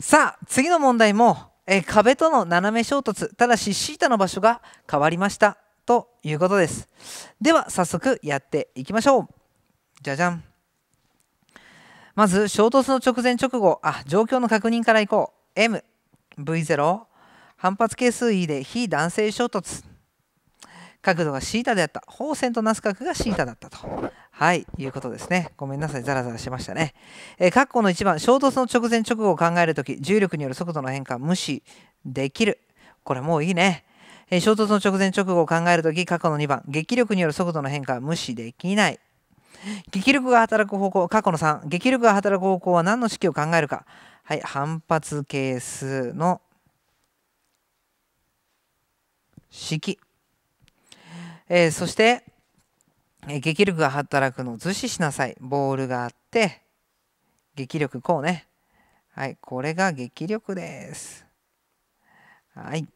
さあ次の問題も、え壁との斜め衝突ただし θ の場所が変わりましたということですでは早速やっていきましょうじゃじゃんまず衝突の直前直後あ状況の確認からいこう MV0 反発係数 E で非男性衝突角度が θ であった方線となす角が θ だったとはい、いうことですね。ごめんなさい、ザラザラしましたね。えー、括弧の1番、衝突の直前直後を考えるとき、重力による速度の変化、無視できる。これもういいね。えー、衝突の直前直後を考えるとき、括弧の2番、激力による速度の変化、無視できない。激力が働く方向、過去の3、激力が働く方向は何の式を考えるか。はい、反発係数の式。えー、そして、激力が働くのを図示しなさい。ボールがあって、激力こうね。はい、これが激力です。はい、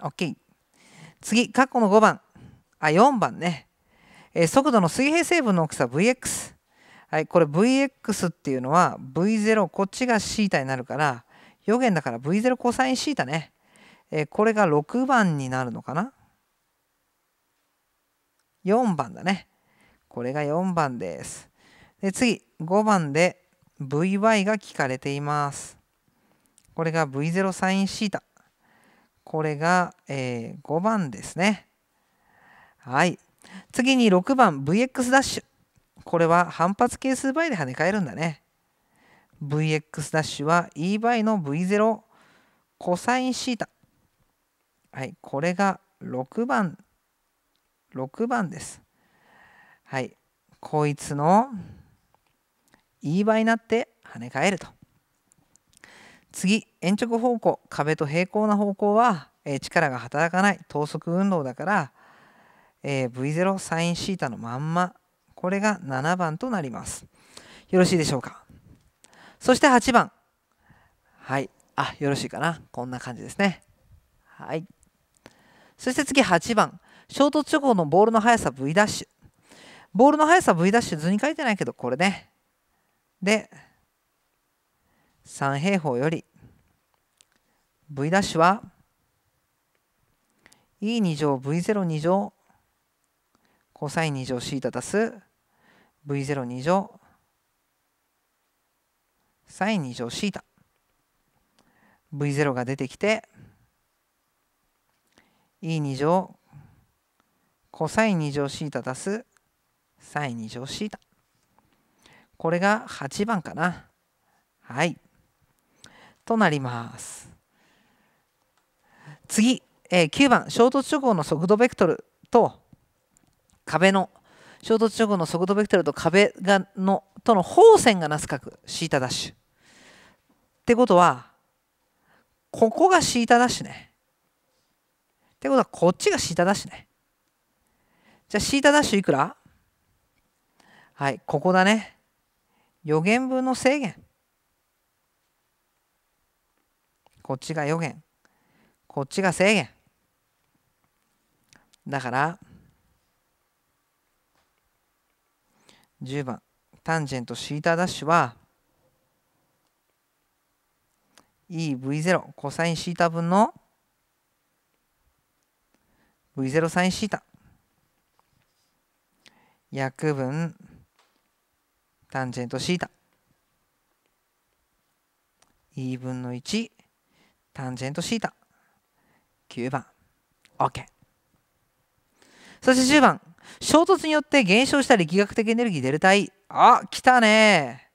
OK。次、過去の5番。あ、4番ね。え速度の水平成分の大きさ Vx。はい、これ Vx っていうのは V0、こっちが θ になるから、余弦だから V0 コサイン θ ね。えこれが6番になるのかな ?4 番だね。これが4番です。で次、5番で Vy が聞かれています。これが V0 サインシータ。これが、えー、5番ですね。はい。次に6番 VX ダッシュ。これは反発係数倍で跳ね返るんだね。VX ダッシュは E 倍の V0 コサインシータ。はい。これが6番、6番です。はい、こいつの言い場になって跳ね返ると。次、延直方向、壁と平行な方向は、えー、力が働かない等速運動だから、えー、V0 サインシータのまんま、これが7番となります。よろしいでしょうか。そして8番。はい。あ、よろしいかな。こんな感じですね。はい。そして次8番。衝突直後のボールの速さ V ダッシュ。ボールの速さ V ダッシュ図に書いてないけど、これね。で、3平方より V ダッシュは E2 乗 V02 乗コサイン2乗 θ 足す V02 乗サイン2乗 θ。V0 が出てきて E2 乗コサイン2乗 θ 足すサイン2乗シータ。これが8番かな。はい。となります。次、えー、9番、衝突直後の速度ベクトルと壁の、衝突直後の速度ベクトルと壁がのとの方線がなす角、シータダッシュ。ってことは、ここがシータダッシュね。ってことは、こっちがシータダッシュね。じゃあ、シータダッシュいくらはい、ここだね。予言文の制限。こっちが予言。こっちが制限。だから、10番、タンジェントシーターダッシュは、EV0 コサインシータ分の V0 サインシータ約分タンジェントシータ e 分の1タンジェントシータ9番 OK そして10番衝突によって減少した力学的エネルギーデルタ E あ来たね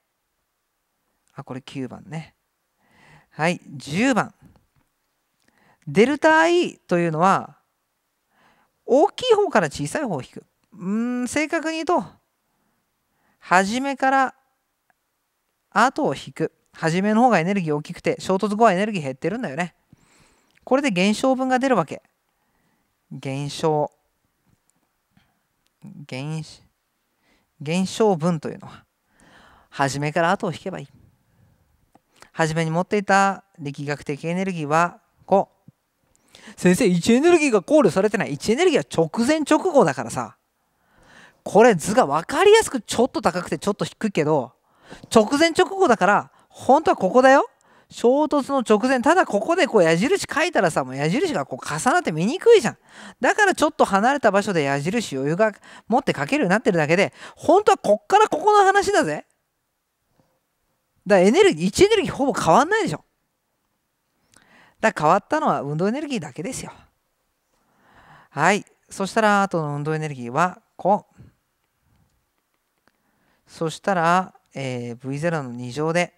あこれ9番ねはい10番デルタ E というのは大きい方から小さい方を引くうん正確に言うと初めから後を引く。初めの方がエネルギー大きくて、衝突後はエネルギー減ってるんだよね。これで減少分が出るわけ。減少。減減少分というのは、初めから後を引けばいい。初めに持っていた力学的エネルギーは5。先生、1エネルギーが考慮されてない。位置エネルギーは直前直後だからさ。これ図が分かりやすくちょっと高くてちょっと低いけど直前直後だから本当はここだよ衝突の直前ただここでこう矢印書いたらさもう矢印がこう重なって見にくいじゃんだからちょっと離れた場所で矢印余裕が持って書けるようになってるだけで本当はこっからここの話だぜだからエネルギー1エネルギーほぼ変わんないでしょだから変わったのは運動エネルギーだけですよはいそしたらあとの運動エネルギーはこうそしたら、えー、V0 の2乗で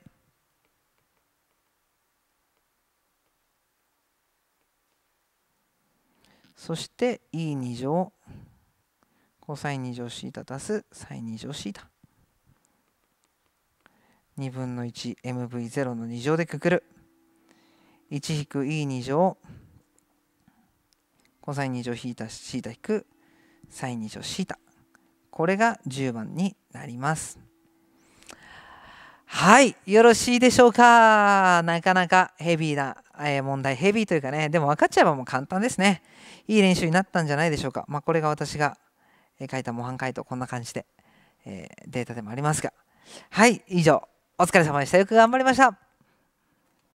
そして E2 乗コサイン2乗シータ足すサイン2乗シータ2分の 1mv0 の2乗でくくる 1-e2 乗コサイン2乗シータシータ引くサイン2乗シータこれが10番になります。はい、よろしいでしょうか。なかなかヘビーな、えー、問題、ヘビーというかね、でも分かっちゃえばもう簡単ですね。いい練習になったんじゃないでしょうか。まあ、これが私が、え書いた模範解答、こんな感じで、えー、データでもありますが。はい、以上、お疲れ様でした。よく頑張りました。